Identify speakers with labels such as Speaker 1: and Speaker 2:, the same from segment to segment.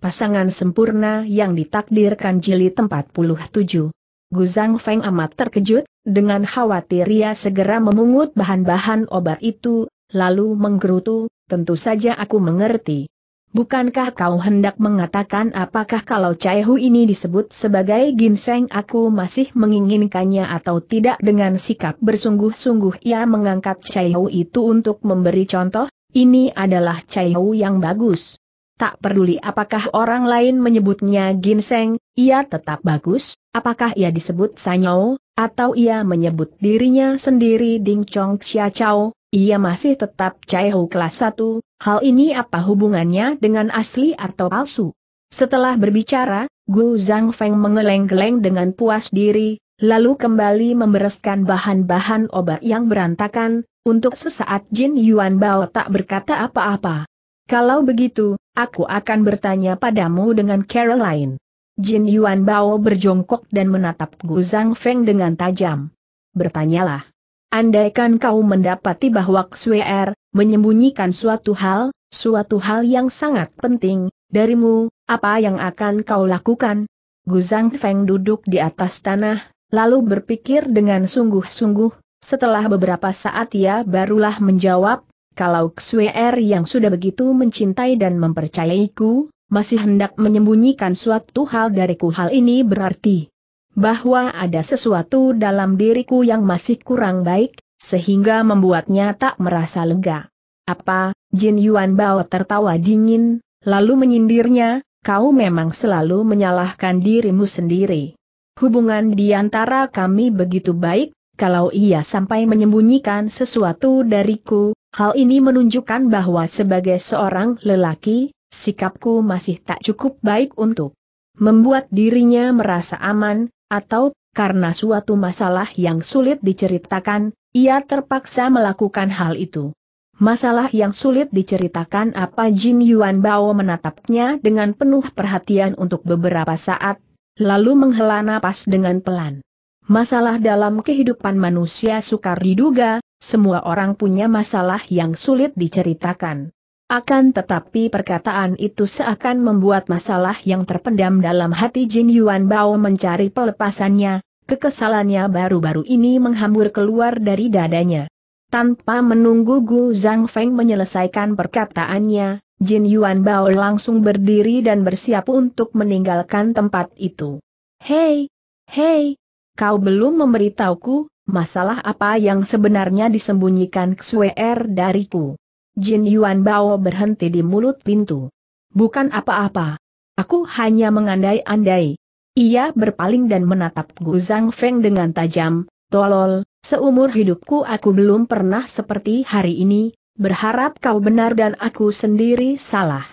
Speaker 1: pasangan sempurna yang ditakdirkan jili 47. Guzang Feng amat terkejut, dengan khawatir ia segera memungut bahan-bahan obat itu, lalu menggerutu, tentu saja aku mengerti. Bukankah kau hendak mengatakan apakah kalau Hu ini disebut sebagai ginseng aku masih menginginkannya atau tidak dengan sikap bersungguh-sungguh ia mengangkat Hu itu untuk memberi contoh, ini adalah Hu yang bagus. Tak peduli apakah orang lain menyebutnya ginseng, ia tetap bagus, apakah ia disebut sanyau, atau ia menyebut dirinya sendiri ding chong xia chow, ia masih tetap caihu kelas 1, hal ini apa hubungannya dengan asli atau palsu? Setelah berbicara, Gu Zhang Feng mengeleng-geleng dengan puas diri, lalu kembali membereskan bahan-bahan obat yang berantakan, untuk sesaat Jin Yuan Bao tak berkata apa-apa. Kalau begitu, aku akan bertanya padamu dengan Caroline. Jin Yuan Bao berjongkok dan menatap Gu Zhang Feng dengan tajam. Bertanyalah. Andaikan kau mendapati bahwa Xuer menyembunyikan suatu hal, suatu hal yang sangat penting, darimu, apa yang akan kau lakukan? Gu Zhang Feng duduk di atas tanah, lalu berpikir dengan sungguh-sungguh, setelah beberapa saat ia barulah menjawab, kalau Xuer er yang sudah begitu mencintai dan mempercayaiku, masih hendak menyembunyikan suatu hal dariku hal ini berarti bahwa ada sesuatu dalam diriku yang masih kurang baik, sehingga membuatnya tak merasa lega. Apa, Jin Yuan Bao tertawa dingin, lalu menyindirnya, kau memang selalu menyalahkan dirimu sendiri. Hubungan di antara kami begitu baik, kalau ia sampai menyembunyikan sesuatu dariku, hal ini menunjukkan bahwa sebagai seorang lelaki, sikapku masih tak cukup baik untuk membuat dirinya merasa aman, atau, karena suatu masalah yang sulit diceritakan, ia terpaksa melakukan hal itu. Masalah yang sulit diceritakan apa Jin Yuan Bao menatapnya dengan penuh perhatian untuk beberapa saat, lalu menghela napas dengan pelan. Masalah dalam kehidupan manusia sukar diduga, semua orang punya masalah yang sulit diceritakan. Akan tetapi perkataan itu seakan membuat masalah yang terpendam dalam hati Jin Yuan Bao mencari pelepasannya, kekesalannya baru-baru ini menghambur keluar dari dadanya. Tanpa menunggu Gu Zhang Feng menyelesaikan perkataannya, Jin Yuan Bao langsung berdiri dan bersiap untuk meninggalkan tempat itu. Hei! Hei! kau belum memberitahuku, masalah apa yang sebenarnya disembunyikan Xuer er dariku. Jin Yuan Bao berhenti di mulut pintu. Bukan apa-apa. Aku hanya mengandai-andai. Ia berpaling dan menatap Gu Zhang Feng dengan tajam, tolol, seumur hidupku aku belum pernah seperti hari ini, berharap kau benar dan aku sendiri salah.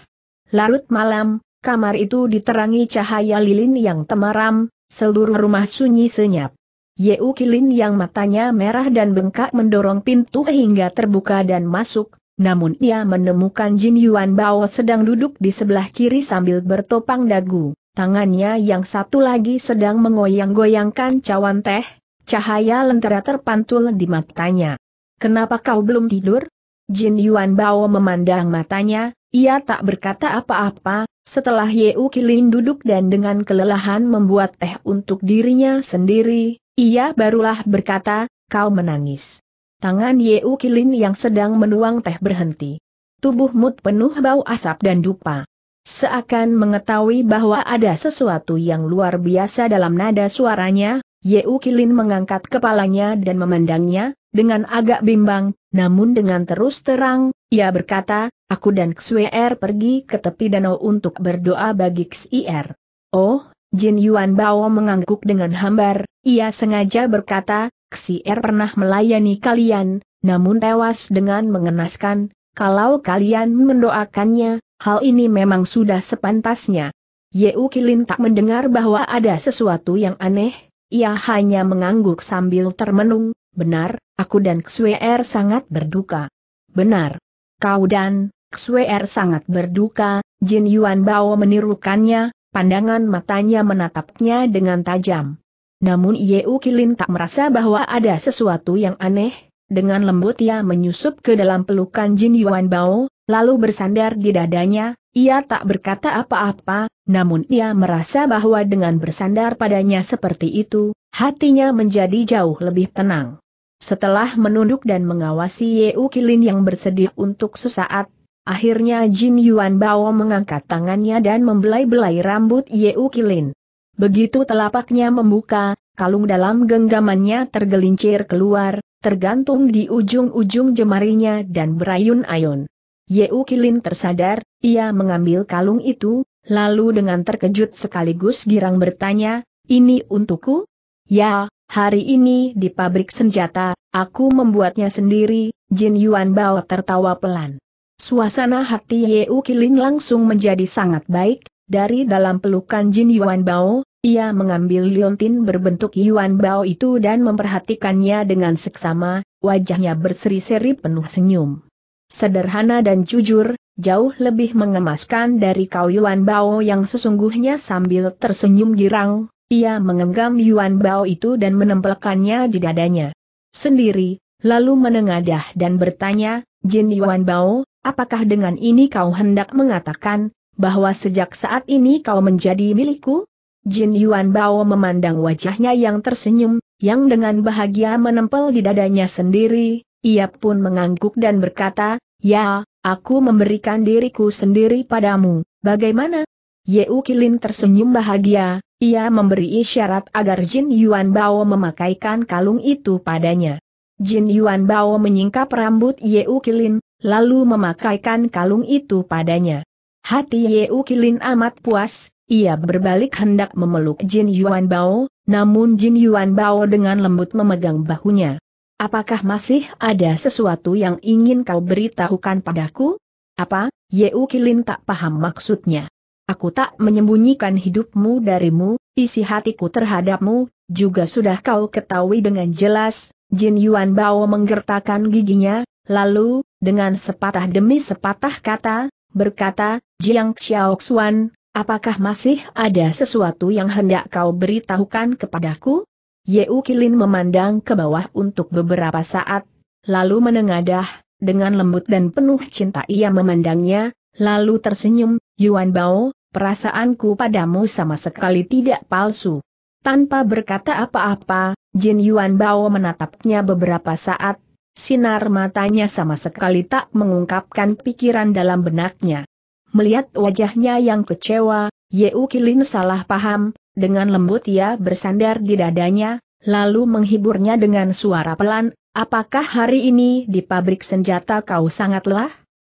Speaker 1: Larut malam, kamar itu diterangi cahaya lilin yang temaram, Seluruh rumah sunyi senyap. Ye Kilin yang matanya merah dan bengkak mendorong pintu hingga terbuka dan masuk, namun ia menemukan Jin Yuan Bao sedang duduk di sebelah kiri sambil bertopang dagu. Tangannya yang satu lagi sedang mengoyang-goyangkan cawan teh, cahaya lentera terpantul di matanya. Kenapa kau belum tidur? Jin Yuan Bao memandang matanya, ia tak berkata apa-apa, setelah U Kilin duduk dan dengan kelelahan membuat teh untuk dirinya sendiri, ia barulah berkata, kau menangis. Tangan U Kilin yang sedang menuang teh berhenti. Tubuhmu penuh bau asap dan dupa. Seakan mengetahui bahwa ada sesuatu yang luar biasa dalam nada suaranya, U Kilin mengangkat kepalanya dan memandangnya, dengan agak bimbang, namun dengan terus terang, ia berkata, aku dan Xuer er pergi ke tepi danau untuk berdoa bagi Xir. Er. Oh, Jin Yuan Bao mengangguk dengan hambar, ia sengaja berkata, Xir er pernah melayani kalian, namun tewas dengan mengenaskan, kalau kalian mendoakannya, hal ini memang sudah sepantasnya. Yeu Kilin tak mendengar bahwa ada sesuatu yang aneh, ia hanya mengangguk sambil termenung, benar, Aku dan Xuer er sangat berduka. Benar. Kau dan Xuer er sangat berduka, Jin Yuan Bao menirukannya, pandangan matanya menatapnya dengan tajam. Namun Yeu Kilin tak merasa bahwa ada sesuatu yang aneh, dengan lembut ia menyusup ke dalam pelukan Jin Yuan Bao, lalu bersandar di dadanya, ia tak berkata apa-apa, namun ia merasa bahwa dengan bersandar padanya seperti itu, hatinya menjadi jauh lebih tenang. Setelah menunduk dan mengawasi Yeu Kilin yang bersedih untuk sesaat, akhirnya Jin Yuan Bao mengangkat tangannya dan membelai-belai rambut Yeu Kilin. Begitu telapaknya membuka, kalung dalam genggamannya tergelincir keluar, tergantung di ujung-ujung jemarinya dan berayun-ayun. Yeu Kilin tersadar, ia mengambil kalung itu, lalu dengan terkejut sekaligus girang bertanya, ini untukku? Ya, Hari ini di pabrik senjata, aku membuatnya sendiri, Jin Yuan Bao tertawa pelan. Suasana hati Yeu Kilin langsung menjadi sangat baik, dari dalam pelukan Jin Yuan Bao, ia mengambil liontin berbentuk Yuan Bao itu dan memperhatikannya dengan seksama, wajahnya berseri-seri penuh senyum. Sederhana dan jujur, jauh lebih mengemaskan dari kau Yuan Bao yang sesungguhnya sambil tersenyum girang, ia mengenggam Yuan Bao itu dan menempelkannya di dadanya sendiri, lalu menengadah dan bertanya, Jin Yuan Bao, apakah dengan ini kau hendak mengatakan, bahwa sejak saat ini kau menjadi milikku? Jin Yuan Bao memandang wajahnya yang tersenyum, yang dengan bahagia menempel di dadanya sendiri, ia pun mengangguk dan berkata, Ya, aku memberikan diriku sendiri padamu, bagaimana? Yeu Kilin tersenyum bahagia, ia memberi isyarat agar Jin Yuan Bao memakaikan kalung itu padanya. Jin Yuan Bao menyingkap rambut U Kilin, lalu memakaikan kalung itu padanya. Hati U Kilin amat puas, ia berbalik hendak memeluk Jin Yuan Bao, namun Jin Yuan Bao dengan lembut memegang bahunya. Apakah masih ada sesuatu yang ingin kau beritahukan padaku? Apa? U Kilin tak paham maksudnya. Aku tak menyembunyikan hidupmu darimu, isi hatiku terhadapmu, juga sudah kau ketahui dengan jelas, Jin Yuan Bao menggertakkan giginya, lalu, dengan sepatah demi sepatah kata, berkata, Jiang Xiao Xuan, apakah masih ada sesuatu yang hendak kau beritahukan kepadaku? Yeu Kilin memandang ke bawah untuk beberapa saat, lalu menengadah, dengan lembut dan penuh cinta ia memandangnya, lalu tersenyum, Yuan Bao, perasaanku padamu sama sekali tidak palsu. Tanpa berkata apa-apa, Jin Yuan Bao menatapnya beberapa saat, sinar matanya sama sekali tak mengungkapkan pikiran dalam benaknya. Melihat wajahnya yang kecewa, Ye Kilin salah paham, dengan lembut ia bersandar di dadanya, lalu menghiburnya dengan suara pelan, apakah hari ini di pabrik senjata kau sangat lelah?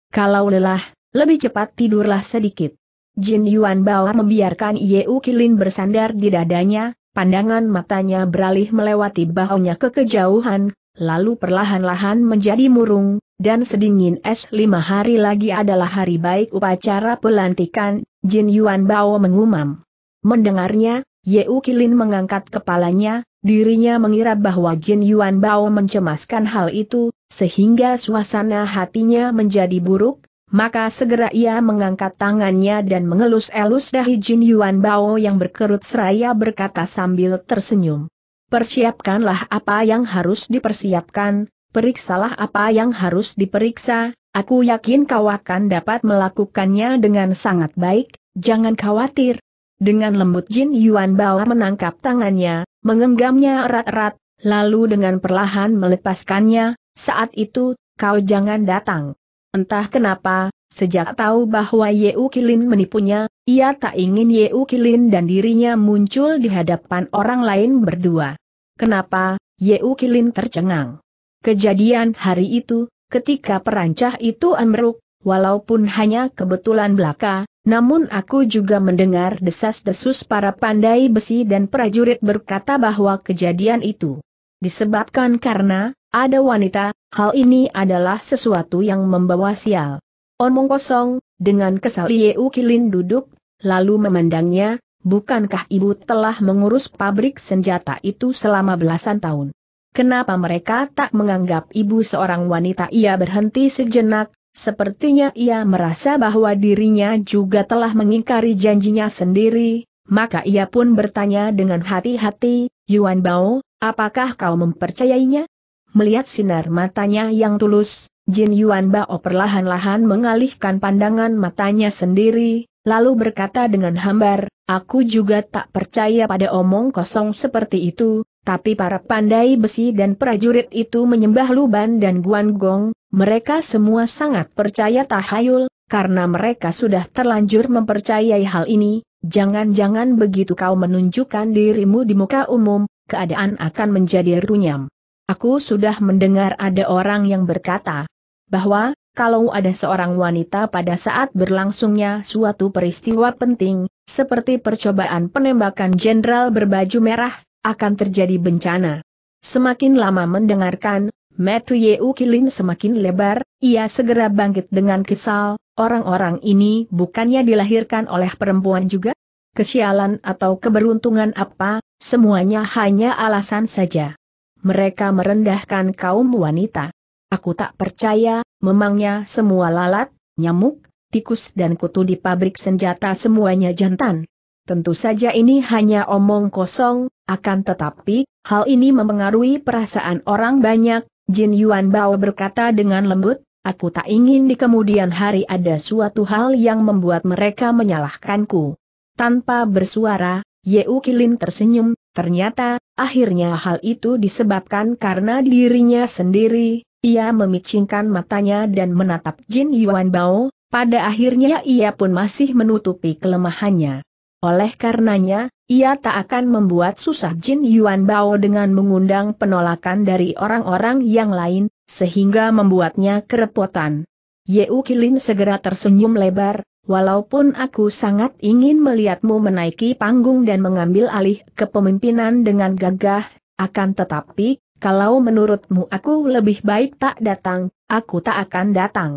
Speaker 1: Kalau lelah, lebih cepat tidurlah sedikit. Jin Yuan Bao membiarkan Yeu Kilin bersandar di dadanya, pandangan matanya beralih melewati bahunya ke kejauhan, lalu perlahan-lahan menjadi murung, dan sedingin es lima hari lagi adalah hari baik upacara pelantikan, Jin Yuan Bao mengumam. Mendengarnya, Yeu Kilin mengangkat kepalanya, dirinya mengira bahwa Jin Yuan Bao mencemaskan hal itu, sehingga suasana hatinya menjadi buruk, maka segera ia mengangkat tangannya dan mengelus-elus dahi Jin Yuan Bao yang berkerut seraya berkata sambil tersenyum. Persiapkanlah apa yang harus dipersiapkan, periksalah apa yang harus diperiksa, aku yakin kau akan dapat melakukannya dengan sangat baik, jangan khawatir. Dengan lembut Jin Yuan Bao menangkap tangannya, mengenggamnya erat-erat, lalu dengan perlahan melepaskannya, saat itu, kau jangan datang. Entah kenapa, sejak tahu bahwa Yeu Kilin menipunya, ia tak ingin Yeu Kilin dan dirinya muncul di hadapan orang lain berdua. Kenapa, Yeu Kilin tercengang. Kejadian hari itu, ketika perancah itu amruk, walaupun hanya kebetulan belaka, namun aku juga mendengar desas-desus para pandai besi dan prajurit berkata bahwa kejadian itu disebabkan karena ada wanita, hal ini adalah sesuatu yang membawa sial. Omong kosong, dengan kesal Ye Ukilin duduk, lalu memandangnya, bukankah ibu telah mengurus pabrik senjata itu selama belasan tahun? Kenapa mereka tak menganggap ibu seorang wanita? Ia berhenti sejenak, sepertinya ia merasa bahwa dirinya juga telah mengingkari janjinya sendiri, maka ia pun bertanya dengan hati-hati, Yuan Bao, apakah kau mempercayainya? Melihat sinar matanya yang tulus, Jin Yuan Bao perlahan-lahan mengalihkan pandangan matanya sendiri, lalu berkata dengan hambar, Aku juga tak percaya pada omong kosong seperti itu, tapi para pandai besi dan prajurit itu menyembah Luban dan Guan Gong, mereka semua sangat percaya tahayul, karena mereka sudah terlanjur mempercayai hal ini, jangan-jangan begitu kau menunjukkan dirimu di muka umum, keadaan akan menjadi runyam. Aku sudah mendengar ada orang yang berkata bahwa kalau ada seorang wanita pada saat berlangsungnya suatu peristiwa penting, seperti percobaan penembakan jenderal berbaju merah, akan terjadi bencana. Semakin lama mendengarkan, Matthew Yeu Kilin semakin lebar, ia segera bangkit dengan kesal, orang-orang ini bukannya dilahirkan oleh perempuan juga? Kesialan atau keberuntungan apa, semuanya hanya alasan saja mereka merendahkan kaum wanita. Aku tak percaya, memangnya semua lalat, nyamuk, tikus dan kutu di pabrik senjata semuanya jantan. Tentu saja ini hanya omong kosong, akan tetapi, hal ini memengaruhi perasaan orang banyak, Jin Yuan Bao berkata dengan lembut, aku tak ingin di kemudian hari ada suatu hal yang membuat mereka menyalahkanku. Tanpa bersuara, Yeu Kilin tersenyum, ternyata, Akhirnya hal itu disebabkan karena dirinya sendiri, ia memicingkan matanya dan menatap Jin Yuan Bao, pada akhirnya ia pun masih menutupi kelemahannya. Oleh karenanya, ia tak akan membuat susah Jin Yuan Bao dengan mengundang penolakan dari orang-orang yang lain, sehingga membuatnya kerepotan. Yeu Kilin segera tersenyum lebar, Walaupun aku sangat ingin melihatmu menaiki panggung dan mengambil alih kepemimpinan dengan gagah, akan tetapi, kalau menurutmu aku lebih baik tak datang, aku tak akan datang.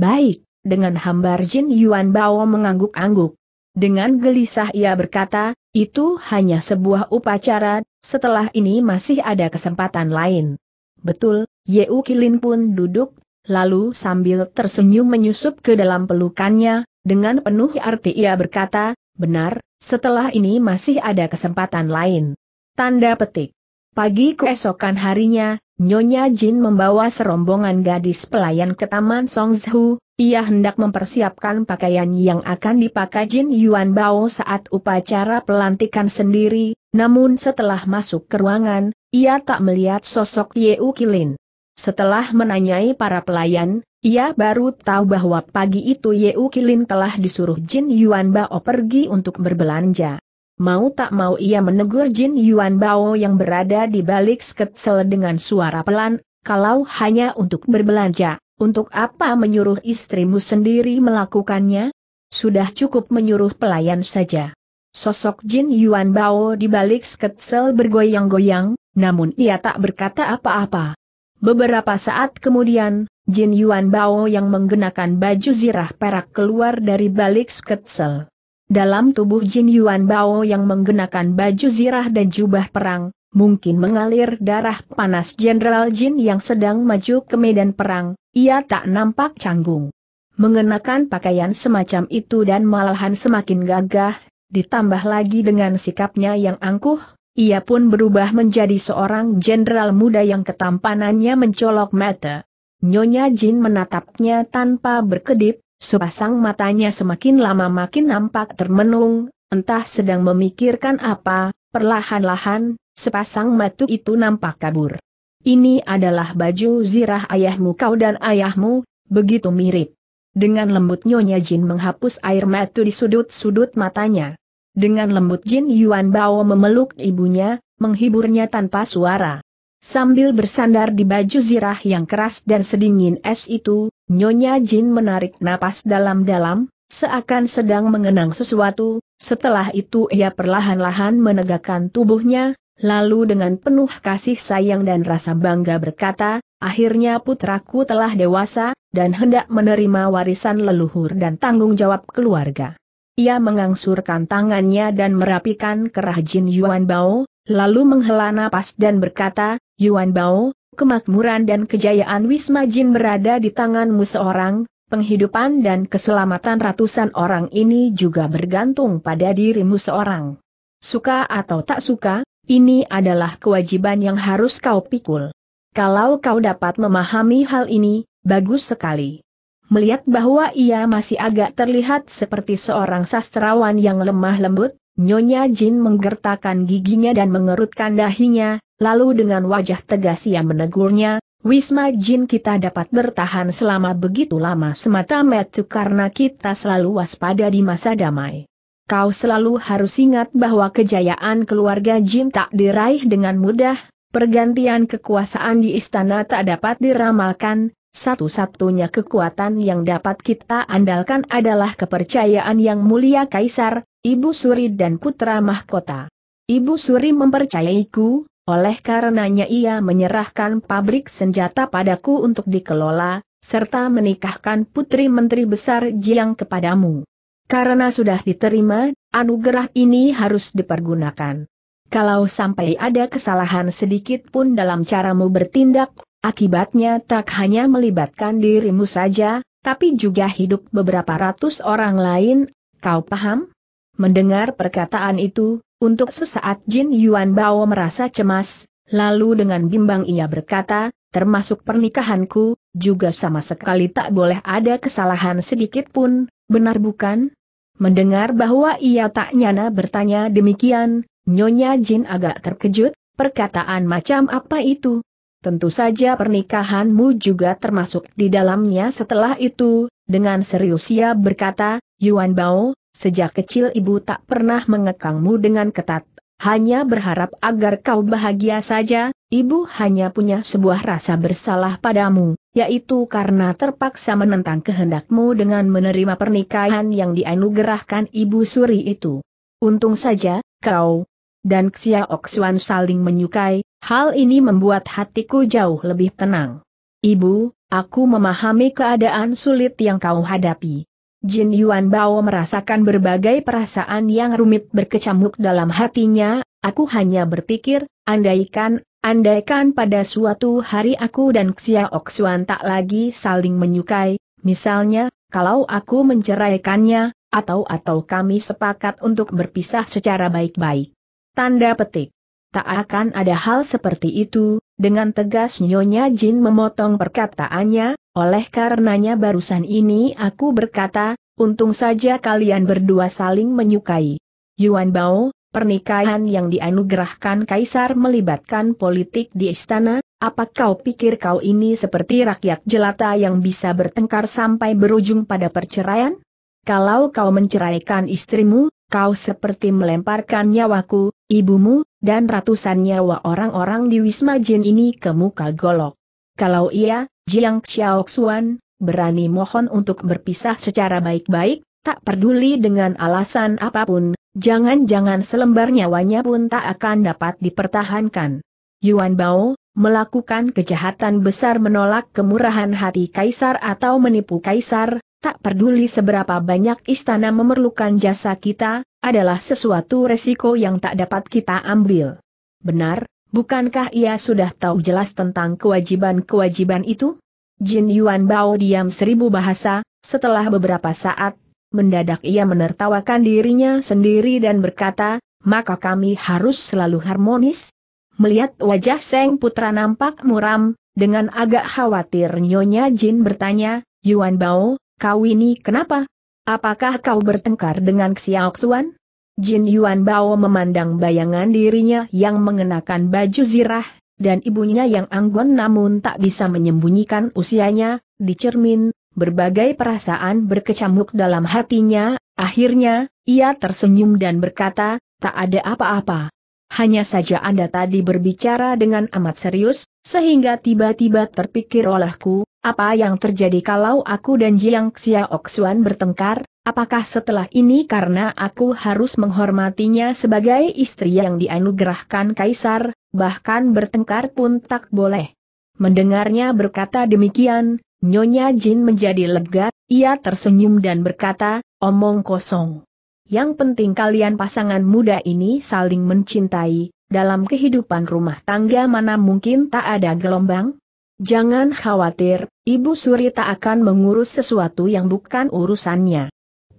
Speaker 1: Baik, dengan hambar Jin Yuan Bao mengangguk-angguk. Dengan gelisah ia berkata, itu hanya sebuah upacara, setelah ini masih ada kesempatan lain. Betul, Yeu Kilin pun duduk, lalu sambil tersenyum menyusup ke dalam pelukannya, dengan penuh arti ia berkata, benar, setelah ini masih ada kesempatan lain. Tanda petik. Pagi keesokan harinya, Nyonya Jin membawa serombongan gadis pelayan ke Taman Songzhu, ia hendak mempersiapkan pakaian yang akan dipakai Jin Yuan Bao saat upacara pelantikan sendiri, namun setelah masuk ke ruangan, ia tak melihat sosok Yeu Kilin. Setelah menanyai para pelayan, ia baru tahu bahwa pagi itu Yeu Kilin telah disuruh Jin Yuan Bao pergi untuk berbelanja. Mau tak mau ia menegur Jin Yuan Bao yang berada di balik sketsel dengan suara pelan, kalau hanya untuk berbelanja, untuk apa menyuruh istrimu sendiri melakukannya? Sudah cukup menyuruh pelayan saja. Sosok Jin Yuan Bao di balik sketsel bergoyang-goyang, namun ia tak berkata apa-apa. Beberapa saat kemudian, Jin Yuan Bao yang menggunakan baju zirah perak keluar dari balik sketsel. Dalam tubuh Jin Yuan Bao yang menggunakan baju zirah dan jubah perang, mungkin mengalir darah panas Jenderal Jin yang sedang maju ke medan perang, ia tak nampak canggung. Mengenakan pakaian semacam itu dan malahan semakin gagah, ditambah lagi dengan sikapnya yang angkuh, ia pun berubah menjadi seorang jenderal muda yang ketampanannya mencolok mata. Nyonya Jin menatapnya tanpa berkedip, sepasang matanya semakin lama makin nampak termenung, entah sedang memikirkan apa, perlahan-lahan, sepasang matu itu nampak kabur. Ini adalah baju zirah ayahmu kau dan ayahmu, begitu mirip. Dengan lembut Nyonya Jin menghapus air matu di sudut-sudut matanya. Dengan lembut Jin Yuan Bao memeluk ibunya, menghiburnya tanpa suara. Sambil bersandar di baju zirah yang keras dan sedingin es itu, Nyonya Jin menarik napas dalam-dalam, seakan sedang mengenang sesuatu, setelah itu ia perlahan-lahan menegakkan tubuhnya, lalu dengan penuh kasih sayang dan rasa bangga berkata, akhirnya putraku telah dewasa, dan hendak menerima warisan leluhur dan tanggung jawab keluarga. Ia mengangsurkan tangannya dan merapikan kerah Jin Yuan Bao, lalu menghela napas dan berkata, Yuan Bao, kemakmuran dan kejayaan Wisma Jin berada di tanganmu seorang, penghidupan dan keselamatan ratusan orang ini juga bergantung pada dirimu seorang. Suka atau tak suka, ini adalah kewajiban yang harus kau pikul. Kalau kau dapat memahami hal ini, bagus sekali. Melihat bahwa ia masih agak terlihat seperti seorang sastrawan yang lemah lembut, Nyonya Jin menggertakkan giginya dan mengerutkan dahinya, lalu dengan wajah tegas ia menegurnya, Wisma Jin kita dapat bertahan selama begitu lama semata-mata karena kita selalu waspada di masa damai. Kau selalu harus ingat bahwa kejayaan keluarga Jin tak diraih dengan mudah, pergantian kekuasaan di istana tak dapat diramalkan, satu-satunya kekuatan yang dapat kita andalkan adalah kepercayaan yang mulia Kaisar, Ibu Suri dan putra mahkota. Ibu Suri mempercayaiku, oleh karenanya ia menyerahkan pabrik senjata padaku untuk dikelola, serta menikahkan putri Menteri Besar Jiang kepadamu. Karena sudah diterima, anugerah ini harus dipergunakan. Kalau sampai ada kesalahan sedikit pun dalam caramu bertindak, akibatnya tak hanya melibatkan dirimu saja, tapi juga hidup beberapa ratus orang lain, kau paham? Mendengar perkataan itu, untuk sesaat Jin Yuan Bao merasa cemas, lalu dengan bimbang ia berkata, termasuk pernikahanku, juga sama sekali tak boleh ada kesalahan sedikit pun, benar bukan? Mendengar bahwa ia tak nyana bertanya demikian, Nyonya Jin agak terkejut, perkataan macam apa itu? Tentu saja pernikahanmu juga termasuk di dalamnya setelah itu, dengan serius ia berkata, Yuan Bao, Sejak kecil ibu tak pernah mengekangmu dengan ketat, hanya berharap agar kau bahagia saja, ibu hanya punya sebuah rasa bersalah padamu, yaitu karena terpaksa menentang kehendakmu dengan menerima pernikahan yang dianugerahkan ibu suri itu. Untung saja, kau dan Xia Oksuan saling menyukai, hal ini membuat hatiku jauh lebih tenang. Ibu, aku memahami keadaan sulit yang kau hadapi. Jin Yuan Bao merasakan berbagai perasaan yang rumit berkecamuk dalam hatinya, aku hanya berpikir, andaikan, andaikan pada suatu hari aku dan Xiao Xuan tak lagi saling menyukai, misalnya, kalau aku menceraikannya, atau-atau kami sepakat untuk berpisah secara baik-baik. Tanda petik. Tak akan ada hal seperti itu, dengan tegas Nyonya Jin memotong perkataannya, oleh karenanya barusan ini aku berkata, untung saja kalian berdua saling menyukai. Yuan Bao, pernikahan yang dianugerahkan Kaisar melibatkan politik di istana, apa kau pikir kau ini seperti rakyat jelata yang bisa bertengkar sampai berujung pada perceraian? Kalau kau menceraikan istrimu, kau seperti melemparkan nyawaku, ibumu, dan ratusan nyawa orang-orang di Wisma Jin ini ke muka golok. Kalau iya, Jiang Xiaoxuan, berani mohon untuk berpisah secara baik-baik, tak peduli dengan alasan apapun, jangan-jangan selembar nyawanya pun tak akan dapat dipertahankan. Yuan Bao, melakukan kejahatan besar menolak kemurahan hati kaisar atau menipu kaisar, tak peduli seberapa banyak istana memerlukan jasa kita, adalah sesuatu resiko yang tak dapat kita ambil. Benar, Bukankah ia sudah tahu jelas tentang kewajiban-kewajiban itu? Jin Yuan Bao diam seribu bahasa, setelah beberapa saat, mendadak ia menertawakan dirinya sendiri dan berkata, maka kami harus selalu harmonis? Melihat wajah Seng Putra nampak muram, dengan agak khawatir Nyonya Jin bertanya, Yuan Bao, kau ini kenapa? Apakah kau bertengkar dengan Xiao Xuan? Jin Yuan Bao memandang bayangan dirinya yang mengenakan baju zirah, dan ibunya yang anggun namun tak bisa menyembunyikan usianya, di cermin, berbagai perasaan berkecamuk dalam hatinya, akhirnya, ia tersenyum dan berkata, tak ada apa-apa. Hanya saja Anda tadi berbicara dengan amat serius, sehingga tiba-tiba terpikir olehku, apa yang terjadi kalau aku dan Jiang Xiaoxuan bertengkar? apakah setelah ini karena aku harus menghormatinya sebagai istri yang dianugerahkan kaisar, bahkan bertengkar pun tak boleh. Mendengarnya berkata demikian, Nyonya Jin menjadi lega, ia tersenyum dan berkata, omong kosong. Yang penting kalian pasangan muda ini saling mencintai, dalam kehidupan rumah tangga mana mungkin tak ada gelombang? Jangan khawatir, Ibu Suri tak akan mengurus sesuatu yang bukan urusannya.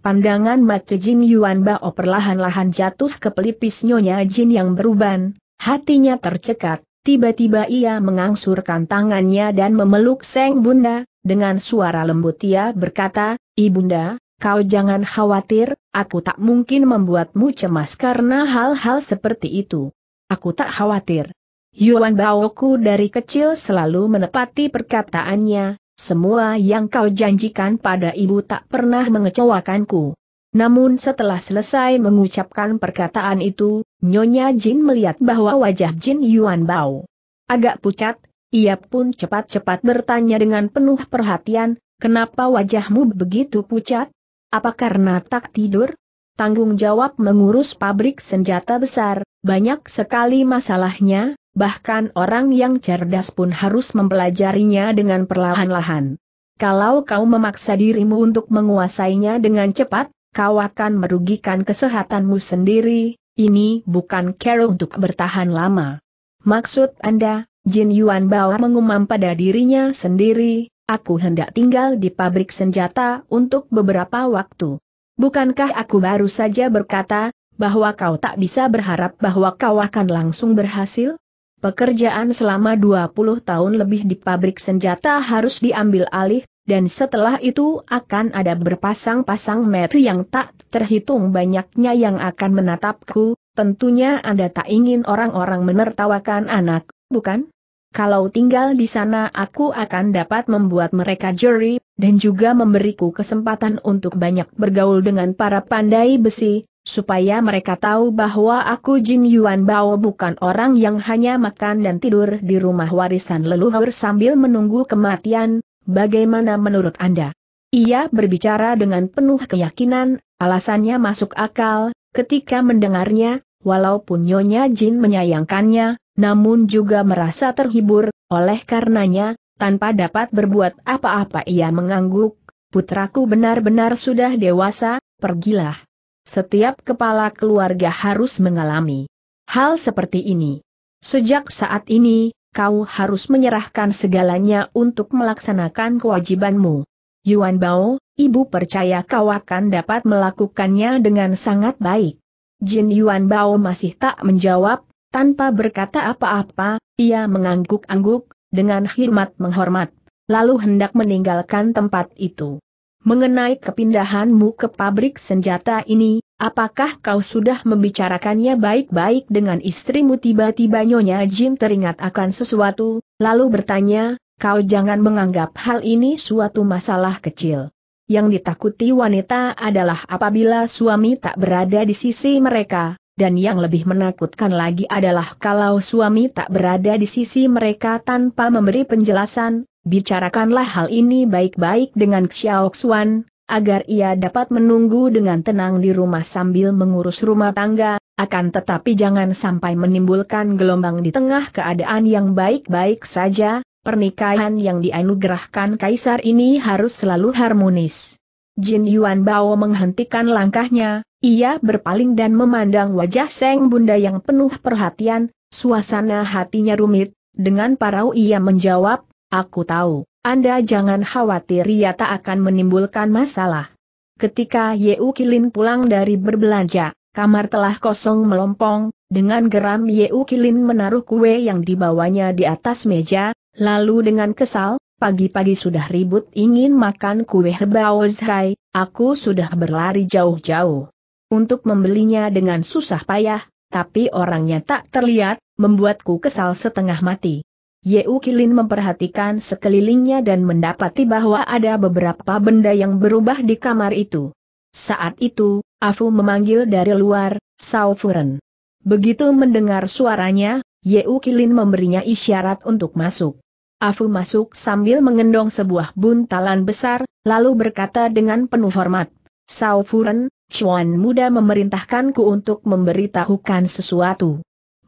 Speaker 1: Pandangan mata Jin Yuan Bao perlahan-lahan jatuh ke pelipis Nyonya Jin yang beruban, hatinya tercekat, tiba-tiba ia mengangsurkan tangannya dan memeluk Seng Bunda, dengan suara lembut ia berkata, Ibunda, kau jangan khawatir, aku tak mungkin membuatmu cemas karena hal-hal seperti itu. Aku tak khawatir. Yuan Bao ku dari kecil selalu menepati perkataannya, semua yang kau janjikan pada ibu tak pernah mengecewakanku. Namun setelah selesai mengucapkan perkataan itu, Nyonya Jin melihat bahwa wajah Jin Yuan Bao agak pucat, ia pun cepat-cepat bertanya dengan penuh perhatian, kenapa wajahmu begitu pucat? Apa karena tak tidur? Tanggung jawab mengurus pabrik senjata besar, banyak sekali masalahnya, Bahkan orang yang cerdas pun harus mempelajarinya dengan perlahan-lahan. Kalau kau memaksa dirimu untuk menguasainya dengan cepat, kau akan merugikan kesehatanmu sendiri, ini bukan Carol untuk bertahan lama. Maksud Anda, Jin Yuan Bao mengumam pada dirinya sendiri, aku hendak tinggal di pabrik senjata untuk beberapa waktu. Bukankah aku baru saja berkata, bahwa kau tak bisa berharap bahwa kau akan langsung berhasil? Pekerjaan selama 20 tahun lebih di pabrik senjata harus diambil alih, dan setelah itu akan ada berpasang-pasang metu yang tak terhitung banyaknya yang akan menatapku, tentunya Anda tak ingin orang-orang menertawakan anak, bukan? Kalau tinggal di sana aku akan dapat membuat mereka juri, dan juga memberiku kesempatan untuk banyak bergaul dengan para pandai besi, supaya mereka tahu bahwa aku Jin Yuan Bao bukan orang yang hanya makan dan tidur di rumah warisan leluhur sambil menunggu kematian, bagaimana menurut Anda? Ia berbicara dengan penuh keyakinan, alasannya masuk akal, ketika mendengarnya, walaupun Nyonya Jin menyayangkannya, namun juga merasa terhibur, oleh karenanya, tanpa dapat berbuat apa-apa ia mengangguk, putraku benar-benar sudah dewasa, pergilah. Setiap kepala keluarga harus mengalami hal seperti ini. Sejak saat ini, kau harus menyerahkan segalanya untuk melaksanakan kewajibanmu. Yuan Bao, ibu percaya kau akan dapat melakukannya dengan sangat baik. Jin Yuan Bao masih tak menjawab, tanpa berkata apa-apa, ia mengangguk-angguk, dengan khidmat menghormat, lalu hendak meninggalkan tempat itu. Mengenai kepindahanmu ke pabrik senjata ini, apakah kau sudah membicarakannya baik-baik dengan istrimu tiba-tiba Nyonya Jin teringat akan sesuatu, lalu bertanya, kau jangan menganggap hal ini suatu masalah kecil. Yang ditakuti wanita adalah apabila suami tak berada di sisi mereka, dan yang lebih menakutkan lagi adalah kalau suami tak berada di sisi mereka tanpa memberi penjelasan, Bicarakanlah hal ini baik-baik dengan Xiao Xuan, agar ia dapat menunggu dengan tenang di rumah sambil mengurus rumah tangga, akan tetapi jangan sampai menimbulkan gelombang di tengah keadaan yang baik-baik saja, pernikahan yang dianugerahkan kaisar ini harus selalu harmonis. Jin Yuan Bao menghentikan langkahnya, ia berpaling dan memandang wajah Seng Bunda yang penuh perhatian, suasana hatinya rumit, dengan parau ia menjawab, Aku tahu, Anda jangan khawatir ia tak akan menimbulkan masalah. Ketika Yeu Kilin pulang dari berbelanja, kamar telah kosong melompong, dengan geram Yeu Kilin menaruh kue yang dibawanya di atas meja, lalu dengan kesal, pagi-pagi sudah ribut ingin makan kue herbao zhai, aku sudah berlari jauh-jauh. Untuk membelinya dengan susah payah, tapi orangnya tak terlihat, membuatku kesal setengah mati. Yeu Kilin memperhatikan sekelilingnya dan mendapati bahwa ada beberapa benda yang berubah di kamar itu. Saat itu, Afu memanggil dari luar, Sao Furen. Begitu mendengar suaranya, Yeu Kilin memberinya isyarat untuk masuk. Afu masuk sambil mengendong sebuah buntalan besar, lalu berkata dengan penuh hormat, Sao Furen, Chuan muda memerintahkanku untuk memberitahukan sesuatu.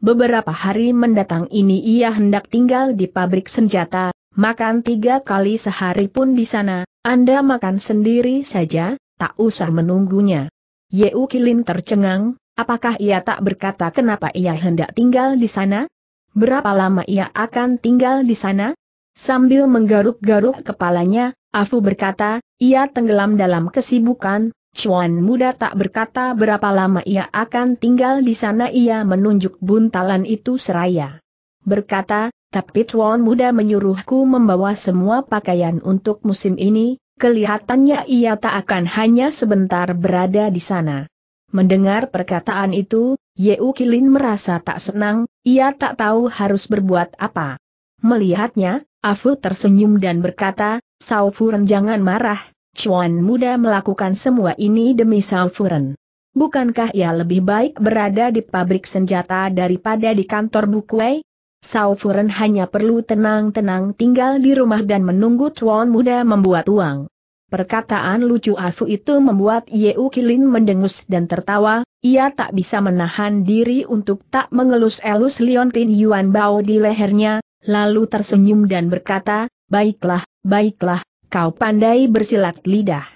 Speaker 1: Beberapa hari mendatang ini ia hendak tinggal di pabrik senjata, makan tiga kali sehari pun di sana, Anda makan sendiri saja, tak usah menunggunya. Yeu Kilin tercengang, apakah ia tak berkata kenapa ia hendak tinggal di sana? Berapa lama ia akan tinggal di sana? Sambil menggaruk-garuk kepalanya, Afu berkata, ia tenggelam dalam kesibukan, Chuan muda tak berkata berapa lama ia akan tinggal di sana ia menunjuk buntalan itu seraya. Berkata, tapi Chuan muda menyuruhku membawa semua pakaian untuk musim ini, kelihatannya ia tak akan hanya sebentar berada di sana. Mendengar perkataan itu, Yeu Kilin merasa tak senang, ia tak tahu harus berbuat apa. Melihatnya, Afu tersenyum dan berkata, Saufuren jangan marah, Chuan muda melakukan semua ini demi Salfuren. Bukankah ia lebih baik berada di pabrik senjata daripada di kantor Bukwei? Saufuren hanya perlu tenang-tenang tinggal di rumah dan menunggu Chuan muda membuat uang. Perkataan lucu Afu itu membuat Yeu Kilin mendengus dan tertawa, ia tak bisa menahan diri untuk tak mengelus-elus Liontin Yuan Bao di lehernya, lalu tersenyum dan berkata, baiklah, baiklah, kau pandai bersilat lidah.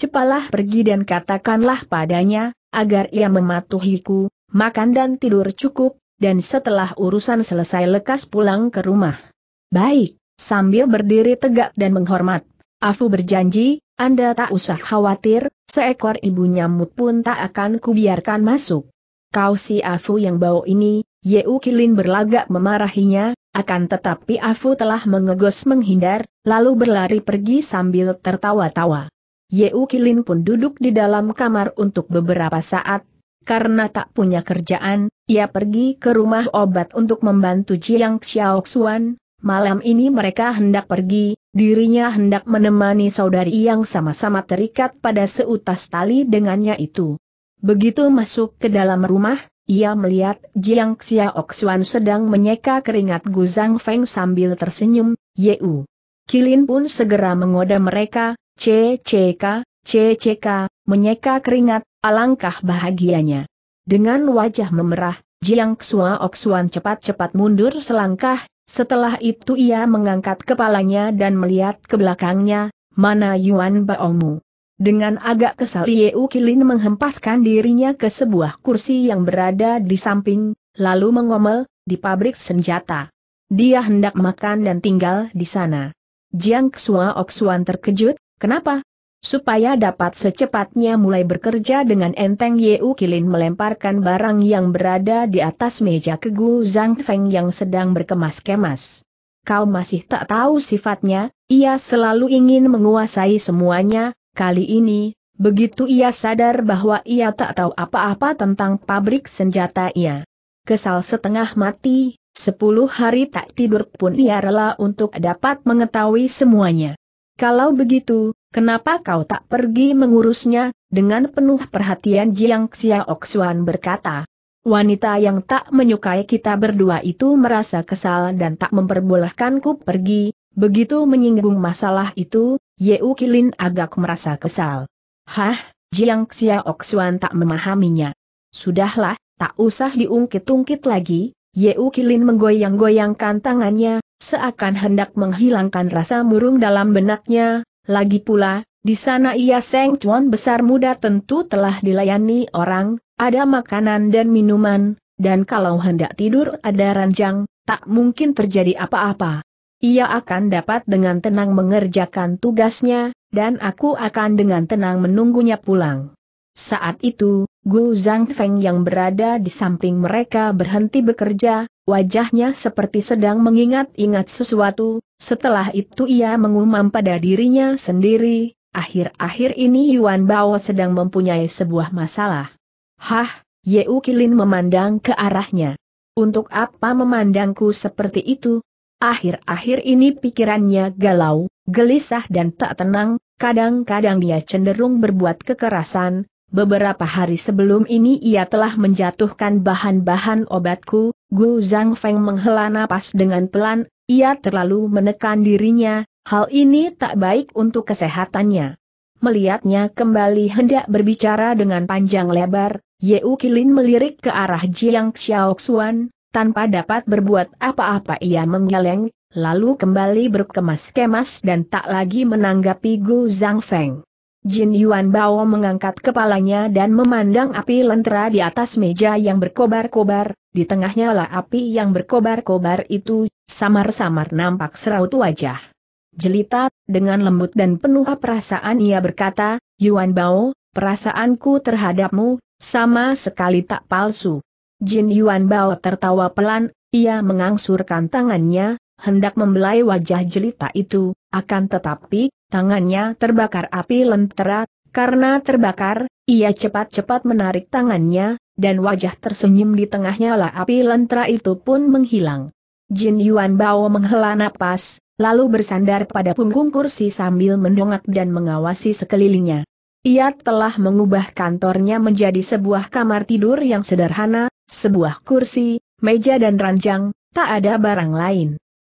Speaker 1: Cepalah pergi dan katakanlah padanya, agar ia mematuhiku, makan dan tidur cukup, dan setelah urusan selesai lekas pulang ke rumah. Baik, sambil berdiri tegak dan menghormat, Afu berjanji, Anda tak usah khawatir, seekor ibu nyamuk pun tak akan kubiarkan masuk. Kau si Afu yang bau ini, Yeu Kilin berlagak memarahinya, akan tetapi Afu telah mengegos menghindar, lalu berlari pergi sambil tertawa-tawa. Yeu Kilin pun duduk di dalam kamar untuk beberapa saat. Karena tak punya kerjaan, ia pergi ke rumah obat untuk membantu Jiang Xiao Xuan. Malam ini mereka hendak pergi, dirinya hendak menemani saudari yang sama-sama terikat pada seutas tali dengannya itu. Begitu masuk ke dalam rumah, ia melihat Jiang Xiaoxuan sedang menyeka keringat Zhang Feng sambil tersenyum, Yeu. Kilin pun segera mengoda mereka, CCK, CCK, menyeka keringat, alangkah bahagianya. Dengan wajah memerah, Jiang Xiaoxuan cepat-cepat mundur selangkah, setelah itu ia mengangkat kepalanya dan melihat ke belakangnya, mana Yuan Baomu. Dengan agak kesal Yeu Kilin menghempaskan dirinya ke sebuah kursi yang berada di samping, lalu mengomel, di pabrik senjata. Dia hendak makan dan tinggal di sana. Jiang Xua Oksuan terkejut, kenapa? Supaya dapat secepatnya mulai bekerja dengan enteng Yeu Kilin melemparkan barang yang berada di atas meja ke Gu Zhang Feng yang sedang berkemas-kemas. Kau masih tak tahu sifatnya, ia selalu ingin menguasai semuanya, Kali ini, begitu ia sadar bahwa ia tak tahu apa-apa tentang pabrik senjata ia. Kesal setengah mati, sepuluh hari tak tidur pun ia rela untuk dapat mengetahui semuanya. Kalau begitu, kenapa kau tak pergi mengurusnya, dengan penuh perhatian Jiang Xiaoxuan berkata. Wanita yang tak menyukai kita berdua itu merasa kesal dan tak memperbolehkanku pergi, Begitu menyinggung masalah itu, Ye Kilin agak merasa kesal. Hah, Jiang Xiaok tak memahaminya. Sudahlah, tak usah diungkit-ungkit lagi, Ye Kilin menggoyang-goyangkan tangannya, seakan hendak menghilangkan rasa murung dalam benaknya, lagi pula, di sana ia Seng Tuan besar muda tentu telah dilayani orang, ada makanan dan minuman, dan kalau hendak tidur ada ranjang, tak mungkin terjadi apa-apa. Ia akan dapat dengan tenang mengerjakan tugasnya, dan aku akan dengan tenang menunggunya pulang. Saat itu, Gu Zhang Feng yang berada di samping mereka berhenti bekerja, wajahnya seperti sedang mengingat-ingat sesuatu, setelah itu ia mengumam pada dirinya sendiri, akhir-akhir ini Yuan Bao sedang mempunyai sebuah masalah. Hah, Ye Kilin memandang ke arahnya. Untuk apa memandangku seperti itu, Akhir-akhir ini pikirannya galau, gelisah dan tak tenang, kadang-kadang dia cenderung berbuat kekerasan, beberapa hari sebelum ini ia telah menjatuhkan bahan-bahan obatku, Gu Zhang Feng menghela napas dengan pelan, ia terlalu menekan dirinya, hal ini tak baik untuk kesehatannya. Melihatnya kembali hendak berbicara dengan panjang lebar, Yeu Kilin melirik ke arah Jiang Xiaoxuan, tanpa dapat berbuat apa-apa ia menggeleng, lalu kembali berkemas-kemas dan tak lagi menanggapi Gu Zhang Feng. Jin Yuan Bao mengangkat kepalanya dan memandang api lentera di atas meja yang berkobar-kobar, di tengahnya lah api yang berkobar-kobar itu, samar-samar nampak seraut wajah. Jelita, dengan lembut dan penuh perasaan ia berkata, Yuan Bao, perasaanku terhadapmu, sama sekali tak palsu. Jin Yuan Bao tertawa pelan, ia mengangsurkan tangannya, hendak membelai wajah jelita itu, akan tetapi, tangannya terbakar api lentera, karena terbakar, ia cepat-cepat menarik tangannya, dan wajah tersenyum di tengahnya lah api lentera itu pun menghilang. Jin Yuan Bao menghela napas, lalu bersandar pada punggung kursi sambil mendongak dan mengawasi sekelilingnya. Ia telah mengubah kantornya menjadi sebuah kamar tidur yang sederhana, sebuah kursi, meja dan ranjang, tak ada barang lain.